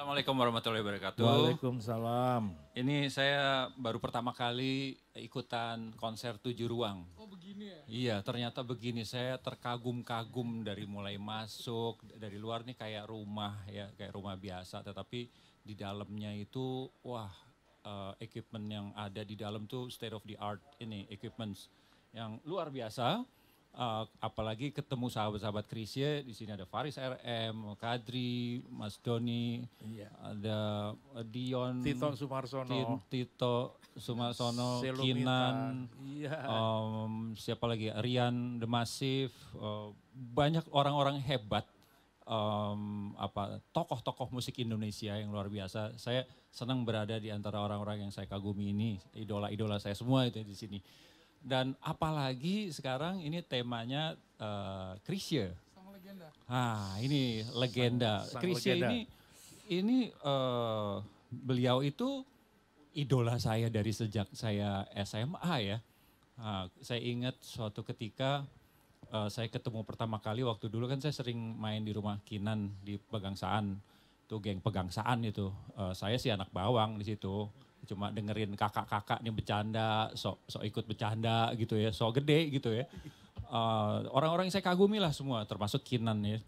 Assalamualaikum warahmatullahi wabarakatuh. Waalaikumsalam. Ini saya baru pertama kali ikutan konser tujuh ruang. Oh begini ya? Iya ternyata begini. Saya terkagum-kagum dari mulai masuk dari luar nih kayak rumah ya kayak rumah biasa. Tetapi di dalamnya itu wah uh, equipment yang ada di dalam tuh state of the art ini equipments yang luar biasa uh, apalagi ketemu sahabat-sahabat Krisye ya, di sini ada Faris RM, Kadri, Mas Doni, yeah. ada Dion, Tito Sumarsono, Tito Sumarsono, Kinan, yeah. Iya. um, siapa lagi ya? Rian The Massive, uh, banyak orang-orang hebat um, apa tokoh-tokoh musik Indonesia yang luar biasa. Saya senang berada di antara orang-orang yang saya kagumi ini, idola-idola saya semua itu di sini. Dan apalagi sekarang ini temanya uh, Krisye. Ah, ini legenda. Krisye ini ini uh, beliau itu idola saya dari sejak saya SMA ya. Uh, saya ingat suatu ketika uh, saya ketemu pertama kali waktu dulu kan saya sering main di rumah Kinan di Pegangsaan. Itu geng Pegangsaan itu. Uh, saya sih anak bawang di situ cuma dengerin kakak-kakak nih bercanda, sok sok ikut bercanda gitu ya, sok gede gitu ya. orang eh, orang-orang yang saya kagumi lah semua, termasuk Kinan ya.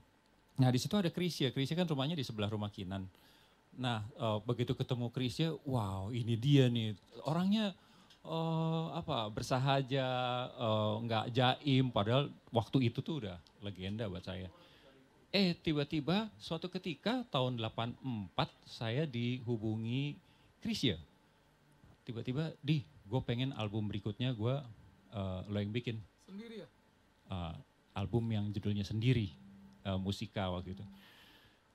Nah di situ ada Krisya, Krisya kan rumahnya di sebelah rumah Kinan. Nah uh, begitu ketemu Krisya, wow ini dia nih orangnya uh, apa bersahaja, uh, nggak jaim. Padahal waktu itu tuh udah legenda buat saya. Eh tiba-tiba suatu ketika tahun 84 saya dihubungi Krisya tiba-tiba di gue pengen album berikutnya gue uh, lo yang bikin sendiri ya uh, album yang judulnya sendiri uh, musika waktu itu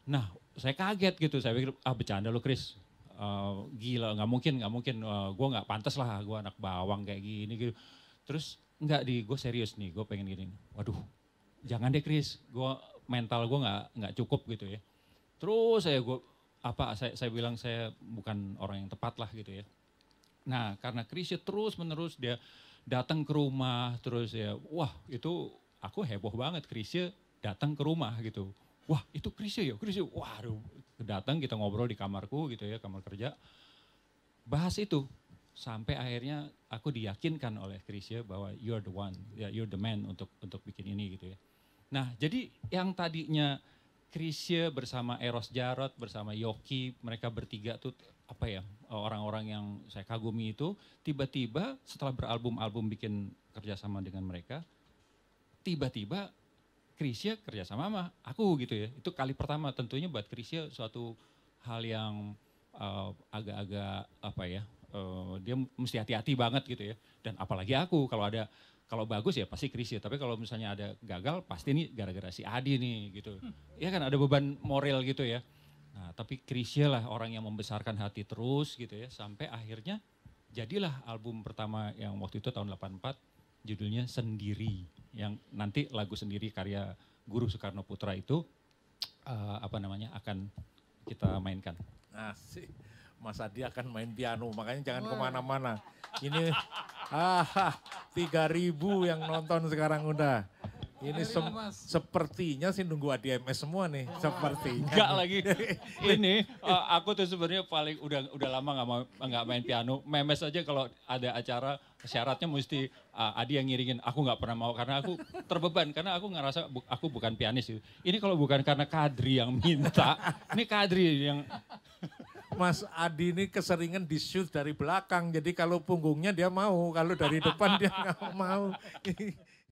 nah saya kaget gitu saya pikir ah bercanda lo Chris Uh, gila nggak mungkin nggak mungkin uh, eh, gue nggak pantas lah gue anak bawang kayak gini gitu terus nggak di gue serius nih gue pengen gini waduh jangan deh Chris gue mental gue nggak nggak cukup gitu ya terus saya gue apa saya, saya bilang saya bukan orang yang tepat lah gitu ya Nah, karena Krisya terus-menerus dia datang ke rumah, terus ya, wah itu aku heboh banget Krisya datang ke rumah gitu. Wah itu Krisya ya, Krisya, wah aduh, datang kita ngobrol di kamarku gitu ya, kamar kerja. Bahas itu, sampai akhirnya aku diyakinkan oleh Krisya bahwa you're the one, yeah, you're the man untuk untuk bikin ini gitu ya. Nah jadi yang tadinya Krisya bersama Eros Jarot, bersama Yoki, mereka bertiga tuh apa ya eh, orang-orang yang saya kagumi itu tiba-tiba setelah beralbum-album bikin kerjasama dengan mereka tiba-tiba Krisya kerjasama sama aku gitu ya itu kali pertama tentunya buat Krisya suatu hal yang eh, agak-agak uh, apa ya uh, dia mesti hati-hati banget gitu ya dan apalagi aku kalau ada kalau bagus ya pasti Krisya tapi kalau misalnya ada gagal pasti ini gara-gara si Adi nih gitu ya kan ada beban moral gitu ya tapi Krisya lah orang yang membesarkan hati terus gitu ya sampai akhirnya jadilah album pertama yang waktu itu tahun 84 judulnya Sendiri yang nanti lagu sendiri karya Guru Soekarno Putra itu uh, apa namanya akan kita mainkan. Asik. Ah, Mas Adi akan main piano, makanya jangan kemana-mana. Ini ah, 3000 yang nonton sekarang udah. Ini se sepertinya sih nunggu ADMS semua nih, oh. sepertinya. Enggak lagi. ini uh, aku tuh sebenarnya paling udah udah lama nggak mau nggak main piano. Memes aja kalau ada acara syaratnya mesti uh, Adi yang ngiringin. Aku nggak pernah mau karena aku terbeban karena aku ngerasa bu, aku bukan pianis gitu. Ini kalau bukan karena Kadri yang minta, ini Kadri yang Mas Adi ini keseringan di shoot dari belakang. Jadi kalau punggungnya dia mau, kalau dari depan dia nggak mau.